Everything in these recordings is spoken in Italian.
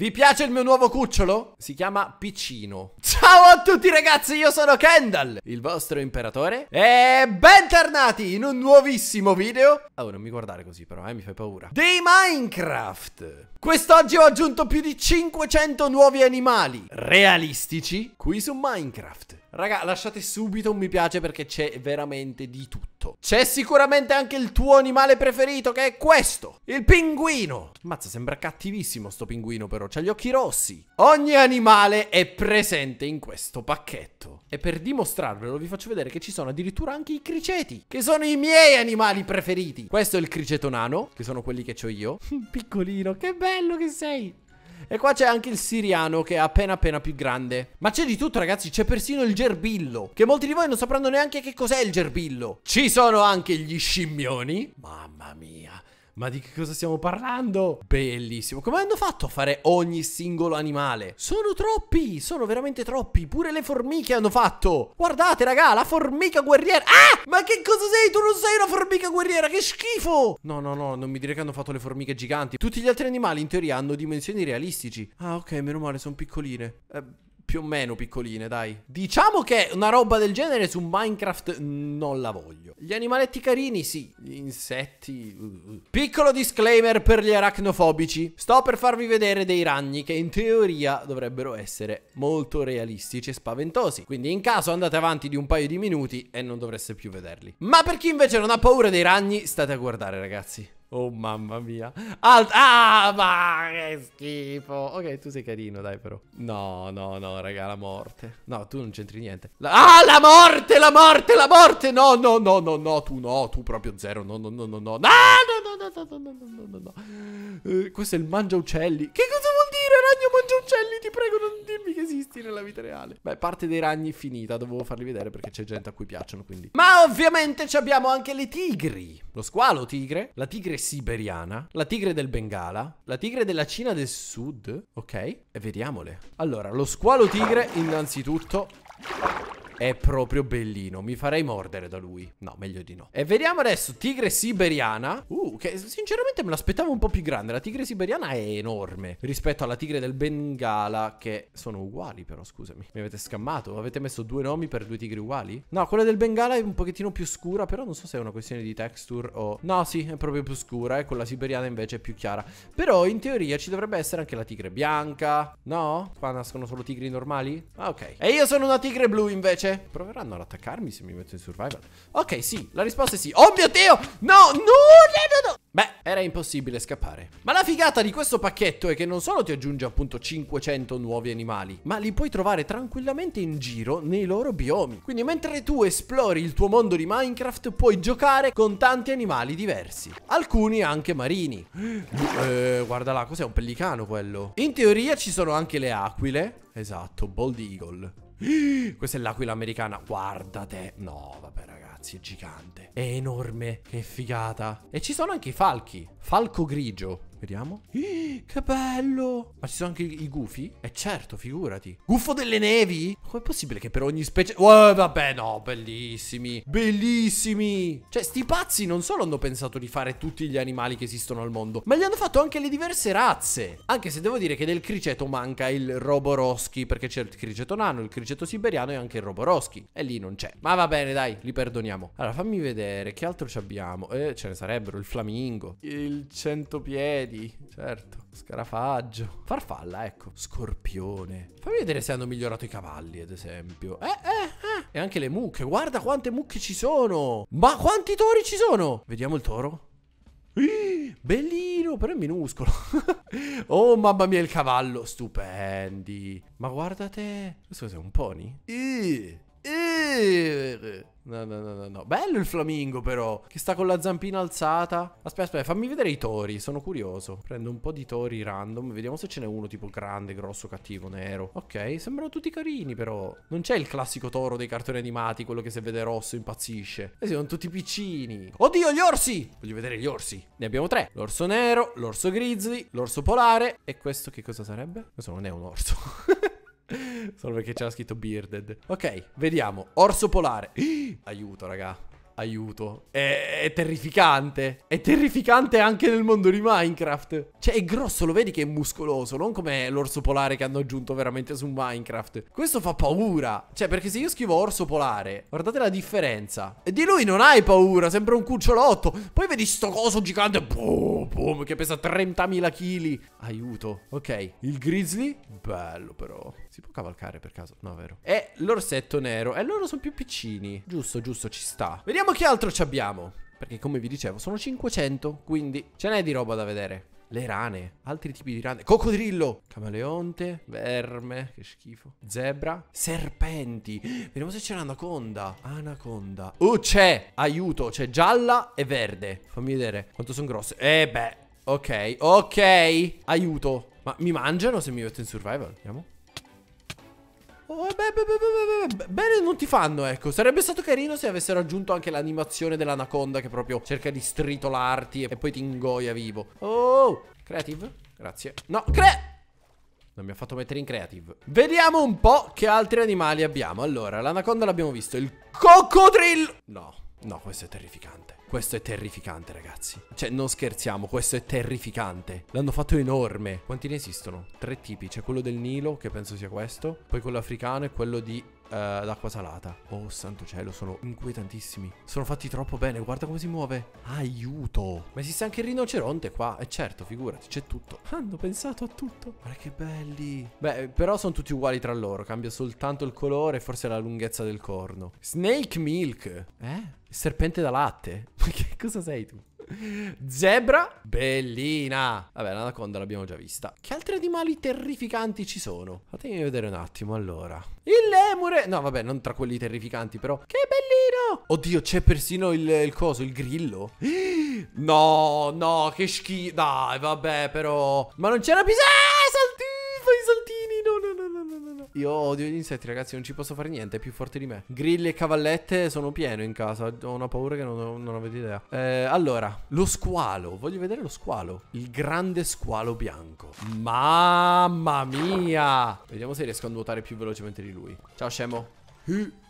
Vi piace il mio nuovo cucciolo? Si chiama Piccino. Ciao a tutti ragazzi, io sono Kendall, il vostro imperatore. E bentornati in un nuovissimo video. Ah, oh, non mi guardare così però, eh, mi fai paura. Dei Minecraft. Quest'oggi ho aggiunto più di 500 nuovi animali realistici qui su Minecraft. Raga, lasciate subito un mi piace perché c'è veramente di tutto gatto. C'è sicuramente anche il tuo animale preferito che è questo, il pinguino. Mazza, sembra cattivissimo sto pinguino però, c'ha gli occhi rossi. Ogni animale è presente in questo pacchetto. E per dimostrarvelo vi faccio vedere che ci sono addirittura anche i criceti, che sono i miei animali preferiti. Questo è il criceto nano, che sono quelli che ho io. Piccolino, che bello che sei. E qua c'è anche il siriano che è appena appena più grande. Ma c'è di tutto ragazzi, c'è persino il gerbillo, che molti di voi non sapranno neanche che cos'è il gerbillo. Ci sono anche gli scimmioni. Mamma mia. Ma di che cosa stiamo parlando? Bellissimo. Come hanno fatto a fare ogni singolo animale? Sono troppi, sono veramente troppi. Pure le formiche hanno fatto. Guardate, raga, la formica guerriera. Ah! Ma che cosa sei? Tu non sei una formica guerriera, che schifo! No, no, no, non mi dire che hanno fatto le formiche giganti. Tutti gli altri animali in teoria hanno dimensioni realistici. Ah, ok, meno male, sono piccoline. Eh più o meno piccoline, dai. Diciamo che una roba del genere su Minecraft non la voglio. Gli animaletti carini, sì. Gli insetti... Uh, uh. Piccolo disclaimer per gli arachnofobici. Sto per farvi vedere dei ragni che in teoria dovrebbero essere molto realistici e spaventosi. Quindi in caso andate avanti di un paio di minuti e non dovreste più vederli. Ma per chi invece non ha paura dei ragni, state a guardare, ragazzi. Oh mamma mia. Alt ah, ma che schifo. Ok, tu sei carino, dai però. No, no, no, raga, la morte. No, tu non c'entri niente. La ah, la morte, la morte, la morte. No, no, no, no, no, tu no, tu proprio zero. No, no, no, no, no. No, no, no, no, no, no, no, no, no. Eh, questo è il mangia uccelli. Che cosa ragno mangia uccelli, ti prego non dirmi che esisti nella vita reale. Beh, parte dei ragni è finita, dovevo farli vedere perché c'è gente a cui piacciono, quindi. Ma ovviamente ci abbiamo anche le tigri. Lo squalo tigre, la tigre siberiana, la tigre del Bengala, la tigre della Cina del Sud, ok? E vediamole. Allora, lo squalo tigre innanzitutto è proprio bellino. Mi farei mordere da lui. No, meglio di no. E vediamo adesso tigre siberiana. Uh, che sinceramente me l'aspettavo un po' più grande. La tigre siberiana è enorme rispetto alla tigre del Bengala, che sono uguali però, scusami. Mi avete scammato? Avete messo due nomi per due tigri uguali? No, quella del Bengala è un pochettino più scura, però non so se è una questione di texture o... No, sì, è proprio più scura e eh, quella siberiana invece è più chiara. Però in teoria ci dovrebbe essere anche la tigre bianca. No? Qua nascono solo tigri normali? Ah, ok. E io sono una tigre blu invece invece? Proveranno ad attaccarmi se mi metto in survival. Ok, sì, la risposta è sì. Oh mio Dio! No, no, no, no, no! Beh, era impossibile scappare. Ma la figata di questo pacchetto è che non solo ti aggiunge appunto 500 nuovi animali, ma li puoi trovare tranquillamente in giro nei loro biomi. Quindi mentre tu esplori il tuo mondo di Minecraft, puoi giocare con tanti animali diversi. Alcuni anche marini. Eh, guarda là, cos'è un pellicano quello? In teoria ci sono anche le aquile. Esatto, Bold Eagle. Questa è l'aquila americana. Guardate. No, vabbè, ragazzi, è gigante. È enorme. Che figata. E ci sono anche i falchi. Falco grigio. Vediamo. Ih, che bello! Ma ci sono anche i, gufi? Eh certo, figurati. Gufo delle nevi? com'è possibile che per ogni specie... Oh, vabbè, no, bellissimi. Bellissimi! Cioè, sti pazzi non solo hanno pensato di fare tutti gli animali che esistono al mondo, ma li hanno fatto anche le diverse razze. Anche se devo dire che del criceto manca il Roboroschi, perché c'è il criceto nano, il criceto siberiano e anche il Roboroschi. E lì non c'è. Ma va bene, dai, li perdoniamo. Allora, fammi vedere, che altro ci abbiamo? Eh, ce ne sarebbero il flamingo, il centopiede piedi, certo. Scarafaggio. Farfalla, ecco. Scorpione. Fammi vedere se hanno migliorato i cavalli, ad esempio. Eh, eh, eh. E anche le mucche. Guarda quante mucche ci sono. Ma quanti tori ci sono? Vediamo il toro. Bellino, però è minuscolo. oh, mamma mia, il cavallo. Stupendi. Ma guardate. Questo cos'è? Un pony? Eeeh. No, no, no, no, no. Bello il flamingo, però. Che sta con la zampina alzata. Aspetta, aspetta, fammi vedere i tori. Sono curioso. Prendo un po' di tori random. Vediamo se ce n'è uno tipo grande, grosso, cattivo, nero. Ok, sembrano tutti carini, però. Non c'è il classico toro dei cartoni animati, quello che se vede rosso impazzisce. E eh sono tutti piccini. Oddio, gli orsi! Voglio vedere gli orsi. Ne abbiamo tre: l'orso nero, l'orso grizzly, l'orso polare. E questo che cosa sarebbe? Questo non è un orso. Solo perché c'era scritto bearded. Ok, vediamo. Orso polare. Aiuto, raga. Aiuto. È, è, terrificante. È terrificante anche nel mondo di Minecraft. Cioè, è grosso, lo vedi che è muscoloso. Non come l'orso polare che hanno aggiunto veramente su Minecraft. Questo fa paura. Cioè, perché se io scrivo orso polare, guardate la differenza. E di lui non hai paura, sembra un cucciolotto. Poi vedi sto coso gigante. Boom, boom, che pesa 30.000 kg. Aiuto. Ok, il grizzly. Bello, però. Si può cavalcare per caso? No, vero? E l'orsetto nero. E loro sono più piccini. Giusto, giusto, ci sta. Vediamo che altro ci abbiamo. Perché come vi dicevo, sono 500, quindi ce n'è di roba da vedere. Le rane, altri tipi di rane, coccodrillo, camaleonte, verme, che schifo, zebra, serpenti. Vediamo se c'è un'anaconda. Anaconda. Oh, c'è! Aiuto, c'è gialla e verde. Fammi vedere quanto sono grosse. Eh beh, ok, ok. Aiuto. Ma mi mangiano se mi metto in survival? Andiamo. Oh, beh, beh, beh, bene non ti fanno, ecco. Sarebbe stato carino se avessero aggiunto anche l'animazione dell'anaconda che proprio cerca di stritolarti e poi ti ingoia vivo. Oh, creative? Grazie. No, cre... Non mi ha fatto mettere in creative. Vediamo un po' che altri animali abbiamo. Allora, l'anaconda l'abbiamo visto. Il coccodrillo... No. No, questo è terrificante. Questo è terrificante, ragazzi. Cioè, non scherziamo, questo è terrificante. L'hanno fatto enorme. Quanti ne esistono? Tre tipi. C'è quello del Nilo, che penso sia questo. Poi quello africano e quello di eh, d'acqua salata. Oh santo cielo, sono inquietantissimi. Sono fatti troppo bene, guarda come si muove. Aiuto! Ma esiste anche il rinoceronte qua? E eh certo, figurati, c'è tutto. Hanno pensato a tutto. Guarda che belli. Beh, però sono tutti uguali tra loro, cambia soltanto il colore e forse la lunghezza del corno. Snake Milk. Eh? Serpente da latte? Ma che cosa sei tu? Zebra, bellina. Vabbè, l'anaconda l'abbiamo già vista. Che altri animali terrificanti ci sono? Fatemi vedere un attimo, allora. Il lemure. No, vabbè, non tra quelli terrificanti, però. Che bellino. Oddio, c'è persino il, il coso, il grillo. No, no, che schifo. Dai, vabbè, però. Ma non c'era bisogno. Io odio gli insetti, ragazzi, non ci posso fare niente, è più forte di me. Grilli e cavallette sono pieno in casa, ho una paura che non, non avete idea. Eh, allora, lo squalo, voglio vedere lo squalo. Il grande squalo bianco. Mamma mia! Vediamo se riesco a nuotare più velocemente di lui. Ciao, scemo.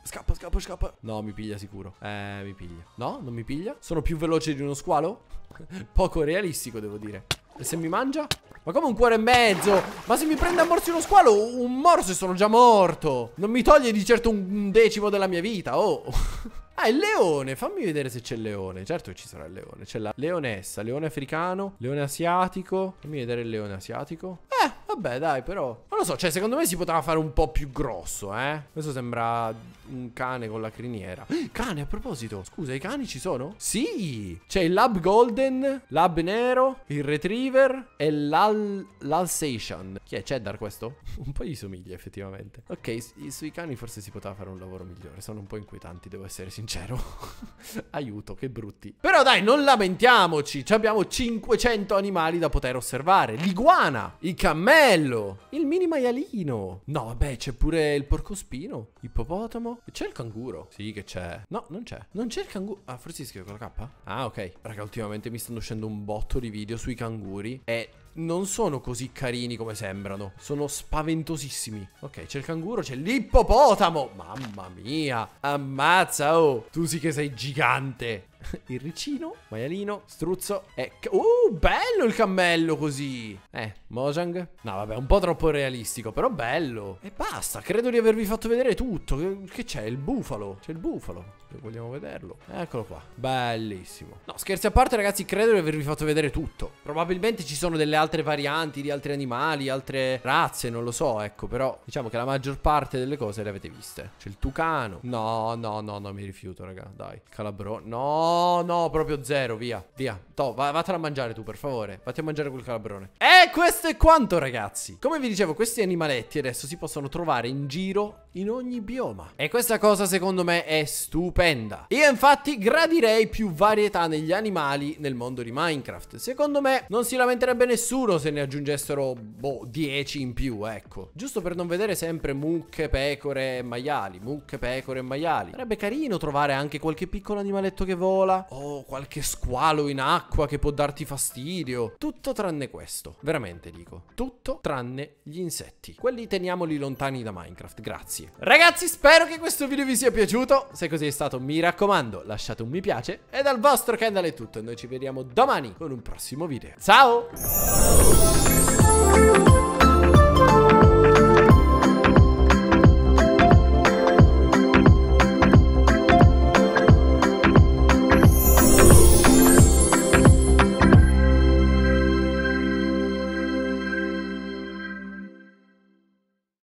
scappa, scappa, scappa. No, mi piglia sicuro. Eh, mi piglia. No, non mi piglia. Sono più veloce di uno squalo? Poco realistico, devo dire. E se mi mangia? Ma come un cuore e mezzo? Ma se mi prende a morsi uno squalo, un morso e sono già morto. Non mi toglie di certo un decimo della mia vita, oh. Ah, il leone, fammi vedere se c'è il leone Certo che ci sarà il leone C'è la leonessa, leone africano, leone asiatico Fammi vedere il leone asiatico Eh, Vabbè, dai, però. Non lo so, cioè, secondo me si poteva fare un po' più grosso, eh. Questo sembra un cane con la criniera. Cane, a proposito. Scusa, i cani ci sono? Sì. C'è il Lab Golden, Lab Nero, il Retriever e l'Alsatian. Chi è? Cheddar questo? un po' gli somiglia, effettivamente. Ok, sui cani forse si poteva fare un lavoro migliore. Sono un po' inquietanti, devo essere sincero. Aiuto, che brutti. Però dai, non lamentiamoci. Ci abbiamo 500 animali da poter osservare. L'iguana, i cammelli bello! Il mini maialino. No, vabbè, c'è pure il porcospino, ippopotamo. C'è il canguro. Sì, che c'è. No, non c'è. Non c'è il canguro. Ah, forse si scrive con la K? Ah, ok. Raga, ultimamente mi stanno uscendo un botto di video sui canguri. E non sono così carini come sembrano. Sono spaventosissimi. Ok, c'è il canguro, c'è l'ippopotamo. Mamma mia. Ammazza, oh. Tu sì che sei gigante. il ricino, maialino, struzzo e... Ecco. Uh, bello il cammello così! Eh, Mojang? No, vabbè, un po' troppo realistico, però bello. E basta, credo di avervi fatto vedere tutto. Che c'è? Il bufalo. C'è il bufalo. Vogliamo vederlo. Eccolo qua. Bellissimo. No, scherzi a parte, ragazzi, credo di avervi fatto vedere tutto. Probabilmente ci sono delle altre varianti di altri animali, altre razze, non lo so, ecco. Però diciamo che la maggior parte delle cose le avete viste. C'è il tucano. No, no, no, no, mi rifiuto, raga. Dai. Calabrone. No. No, no, proprio zero, via, via. To, va, vatela a mangiare tu, per favore. Vatti a mangiare quel calabrone. E questo è quanto, ragazzi. Come vi dicevo, questi animaletti adesso si possono trovare in giro in ogni bioma. E questa cosa, secondo me, è stupenda. Io, infatti, gradirei più varietà negli animali nel mondo di Minecraft. Secondo me, non si lamenterebbe nessuno se ne aggiungessero, boh, 10 in più, ecco. Giusto per non vedere sempre mucche, pecore e maiali. Mucche, pecore e maiali. Sarebbe carino trovare anche qualche piccolo animaletto che vola vola o oh, qualche squalo in acqua che può darti fastidio. Tutto tranne questo, veramente dico. Tutto tranne gli insetti. Quelli teniamoli lontani da Minecraft, grazie. Ragazzi, spero che questo video vi sia piaciuto. Se così è stato, mi raccomando, lasciate un mi piace. E dal vostro Kendall è tutto. noi ci vediamo domani con un prossimo video. Ciao!